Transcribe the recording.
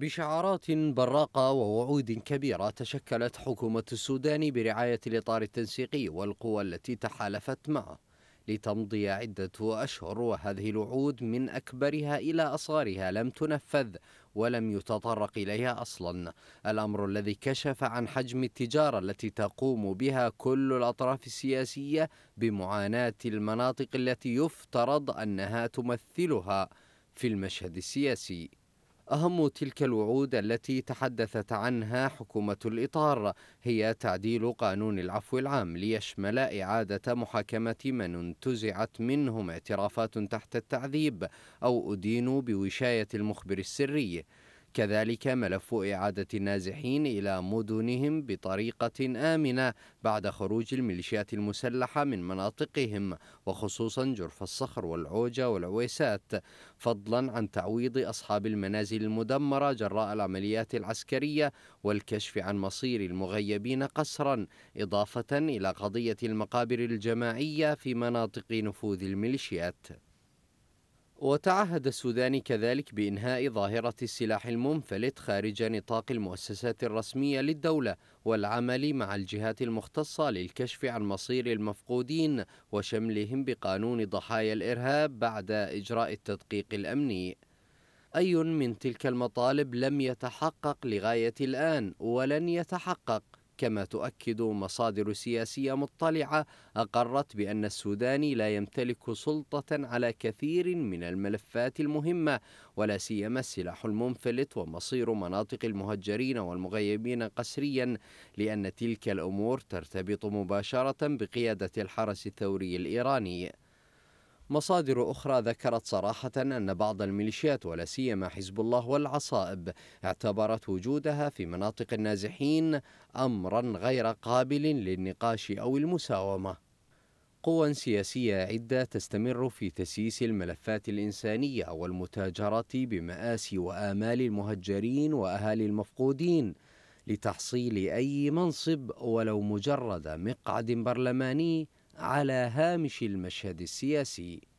بشعارات براقة ووعود كبيرة تشكلت حكومة السودان برعاية الإطار التنسيقي والقوى التي تحالفت معه لتمضي عدة أشهر وهذه الوعود من أكبرها إلى أصغرها لم تنفذ ولم يتطرق إليها أصلا الأمر الذي كشف عن حجم التجارة التي تقوم بها كل الأطراف السياسية بمعاناة المناطق التي يفترض أنها تمثلها في المشهد السياسي أهم تلك الوعود التي تحدثت عنها حكومة الإطار هي تعديل قانون العفو العام ليشمل إعادة محاكمة من انتزعت منهم اعترافات تحت التعذيب أو أدينوا بوشاية المخبر السري كذلك ملف إعادة النازحين إلى مدنهم بطريقة آمنة بعد خروج الميليشيات المسلحة من مناطقهم وخصوصا جرف الصخر والعوجة والعويسات فضلا عن تعويض أصحاب المنازل المدمرة جراء العمليات العسكرية والكشف عن مصير المغيبين قسرا إضافة إلى قضية المقابر الجماعية في مناطق نفوذ الميليشيات وتعهد السودان كذلك بإنهاء ظاهرة السلاح المنفلت خارج نطاق المؤسسات الرسمية للدولة والعمل مع الجهات المختصة للكشف عن مصير المفقودين وشملهم بقانون ضحايا الإرهاب بعد إجراء التدقيق الأمني أي من تلك المطالب لم يتحقق لغاية الآن ولن يتحقق كما تؤكد مصادر سياسية مطلعة أقرت بأن السوداني لا يمتلك سلطة على كثير من الملفات المهمة ولا سيما السلاح المنفلت ومصير مناطق المهجرين والمغيبين قسريا لأن تلك الأمور ترتبط مباشرة بقيادة الحرس الثوري الإيراني مصادر أخرى ذكرت صراحة أن بعض الميليشيات ولا سيما حزب الله والعصائب اعتبرت وجودها في مناطق النازحين أمرا غير قابل للنقاش أو المساومة قوى سياسية عدة تستمر في تسييس الملفات الإنسانية والمتاجرة بمآسي وآمال المهجرين وأهالي المفقودين لتحصيل أي منصب ولو مجرد مقعد برلماني على هامش المشهد السياسي